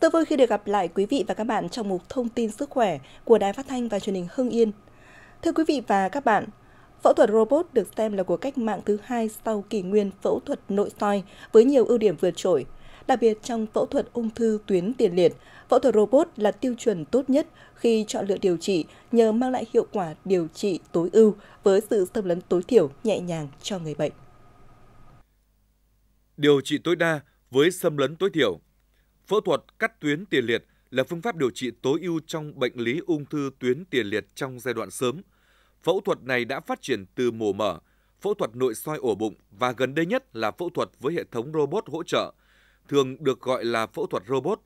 Rất vui khi được gặp lại quý vị và các bạn trong mục Thông tin sức khỏe của Đài Phát thanh và Truyền hình Hưng Yên. Thưa quý vị và các bạn, phẫu thuật robot được xem là cuộc cách mạng thứ hai sau kỷ nguyên phẫu thuật nội soi với nhiều ưu điểm vượt trội. Đặc biệt trong phẫu thuật ung thư tuyến tiền liệt, phẫu thuật robot là tiêu chuẩn tốt nhất khi chọn lựa điều trị nhờ mang lại hiệu quả điều trị tối ưu với sự xâm lấn tối thiểu nhẹ nhàng cho người bệnh. Điều trị tối đa với xâm lấn tối thiểu Phẫu thuật cắt tuyến tiền liệt là phương pháp điều trị tối ưu trong bệnh lý ung thư tuyến tiền liệt trong giai đoạn sớm. Phẫu thuật này đã phát triển từ mổ mở, phẫu thuật nội soi ổ bụng và gần đây nhất là phẫu thuật với hệ thống robot hỗ trợ, thường được gọi là phẫu thuật robot.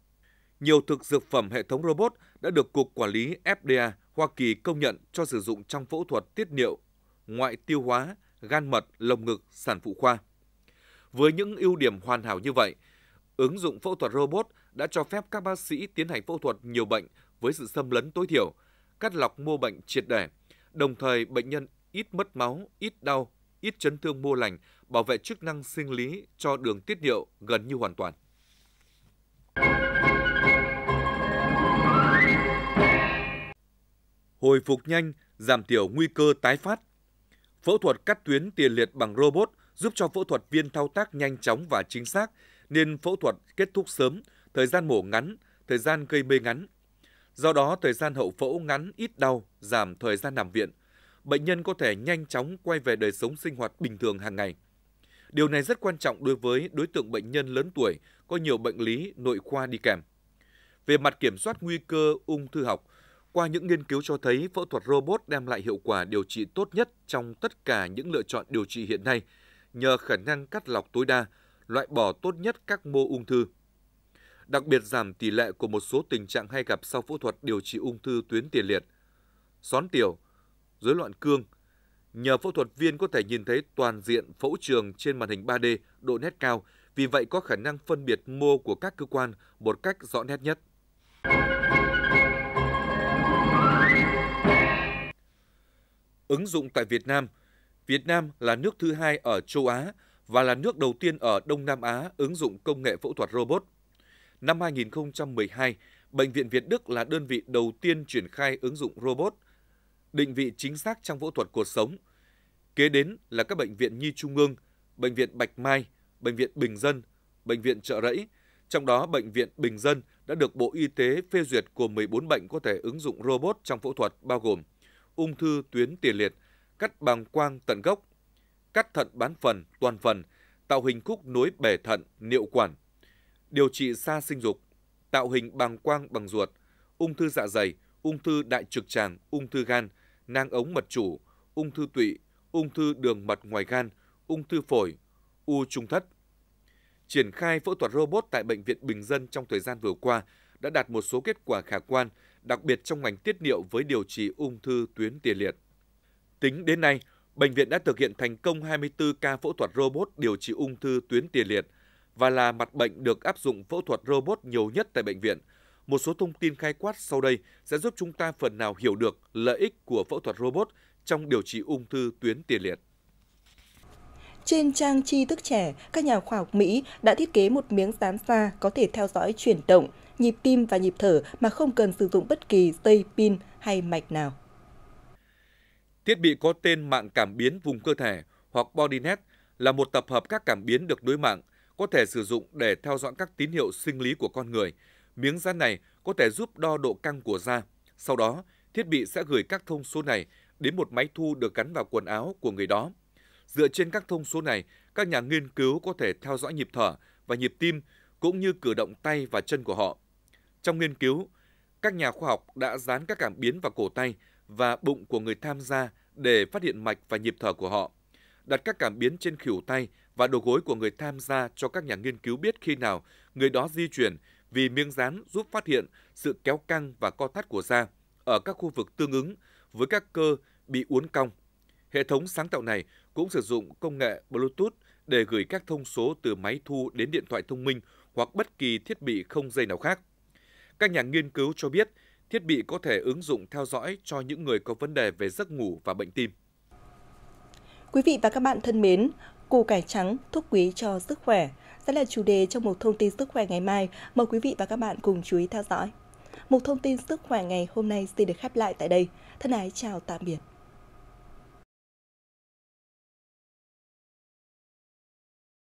Nhiều thực dược phẩm hệ thống robot đã được Cục Quản lý FDA Hoa Kỳ công nhận cho sử dụng trong phẫu thuật tiết niệu, ngoại tiêu hóa, gan mật, lồng ngực, sản phụ khoa. Với những ưu điểm hoàn hảo như vậy, Ứng dụng phẫu thuật robot đã cho phép các bác sĩ tiến hành phẫu thuật nhiều bệnh với sự xâm lấn tối thiểu, cắt lọc mô bệnh triệt để. Đồng thời, bệnh nhân ít mất máu, ít đau, ít chấn thương mô lành, bảo vệ chức năng sinh lý cho đường tiết niệu gần như hoàn toàn. Hồi phục nhanh, giảm thiểu nguy cơ tái phát. Phẫu thuật cắt tuyến tiền liệt bằng robot giúp cho phẫu thuật viên thao tác nhanh chóng và chính xác, nên phẫu thuật kết thúc sớm, thời gian mổ ngắn, thời gian gây mê ngắn. Do đó, thời gian hậu phẫu ngắn ít đau, giảm thời gian nằm viện. Bệnh nhân có thể nhanh chóng quay về đời sống sinh hoạt bình thường hàng ngày. Điều này rất quan trọng đối với đối tượng bệnh nhân lớn tuổi có nhiều bệnh lý nội khoa đi kèm. Về mặt kiểm soát nguy cơ ung thư học, qua những nghiên cứu cho thấy phẫu thuật robot đem lại hiệu quả điều trị tốt nhất trong tất cả những lựa chọn điều trị hiện nay nhờ khả năng cắt lọc tối đa, loại bỏ tốt nhất các mô ung thư. Đặc biệt giảm tỷ lệ của một số tình trạng hay gặp sau phẫu thuật điều trị ung thư tuyến tiền liệt, xón tiểu, rối loạn cương. Nhờ phẫu thuật viên có thể nhìn thấy toàn diện phẫu trường trên màn hình 3D độ nét cao, vì vậy có khả năng phân biệt mô của các cơ quan một cách rõ nét nhất. Ứng dụng tại Việt Nam Việt Nam là nước thứ hai ở châu Á và là nước đầu tiên ở Đông Nam Á ứng dụng công nghệ phẫu thuật robot. Năm 2012, Bệnh viện Việt Đức là đơn vị đầu tiên triển khai ứng dụng robot, định vị chính xác trong phẫu thuật cuộc sống. Kế đến là các bệnh viện Nhi Trung ương, Bệnh viện Bạch Mai, Bệnh viện Bình Dân, Bệnh viện Trợ Rẫy. Trong đó, Bệnh viện Bình Dân đã được Bộ Y tế phê duyệt của 14 bệnh có thể ứng dụng robot trong phẫu thuật bao gồm ung thư tuyến tiền liệt, cắt bàng quang tận gốc, cắt thận bán phần, toàn phần, tạo hình khúc nối bể thận, niệu quản, điều trị xa sinh dục, tạo hình bằng quang bằng ruột, ung thư dạ dày, ung thư đại trực tràng, ung thư gan, nang ống mật chủ, ung thư tụy, ung thư đường mật ngoài gan, ung thư phổi, u trung thất. Triển khai phẫu thuật robot tại bệnh viện Bình dân trong thời gian vừa qua đã đạt một số kết quả khả quan, đặc biệt trong ngành tiết niệu với điều trị ung thư tuyến tiền liệt. Tính đến nay, bệnh viện đã thực hiện thành công 24 ca phẫu thuật robot điều trị ung thư tuyến tiền liệt và là mặt bệnh được áp dụng phẫu thuật robot nhiều nhất tại bệnh viện. Một số thông tin khai quát sau đây sẽ giúp chúng ta phần nào hiểu được lợi ích của phẫu thuật robot trong điều trị ung thư tuyến tiền liệt. Trên trang tri thức trẻ, các nhà khoa học Mỹ đã thiết kế một miếng dán xa có thể theo dõi chuyển động, nhịp tim và nhịp thở mà không cần sử dụng bất kỳ dây pin hay mạch nào. Thiết bị có tên mạng cảm biến vùng cơ thể hoặc BodyNet là một tập hợp các cảm biến được đối mạng, có thể sử dụng để theo dõi các tín hiệu sinh lý của con người. Miếng da này có thể giúp đo độ căng của da. Sau đó, thiết bị sẽ gửi các thông số này đến một máy thu được gắn vào quần áo của người đó. Dựa trên các thông số này, các nhà nghiên cứu có thể theo dõi nhịp thở và nhịp tim cũng như cử động tay và chân của họ. Trong nghiên cứu, các nhà khoa học đã dán các cảm biến vào cổ tay và bụng của người tham gia để phát hiện mạch và nhịp thở của họ. Đặt các cảm biến trên khỉu tay và đầu gối của người tham gia cho các nhà nghiên cứu biết khi nào người đó di chuyển vì miếng dán giúp phát hiện sự kéo căng và co thắt của da ở các khu vực tương ứng với các cơ bị uốn cong. Hệ thống sáng tạo này cũng sử dụng công nghệ Bluetooth để gửi các thông số từ máy thu đến điện thoại thông minh hoặc bất kỳ thiết bị không dây nào khác. Các nhà nghiên cứu cho biết thiết bị có thể ứng dụng theo dõi cho những người có vấn đề về giấc ngủ và bệnh tim. Quý vị và các bạn thân mến, củ cải trắng thuốc quý cho sức khỏe sẽ là chủ đề trong một thông tin sức khỏe ngày mai. Mời quý vị và các bạn cùng chú ý theo dõi. Một thông tin sức khỏe ngày hôm nay xin được khép lại tại đây. Thân ái chào tạm biệt.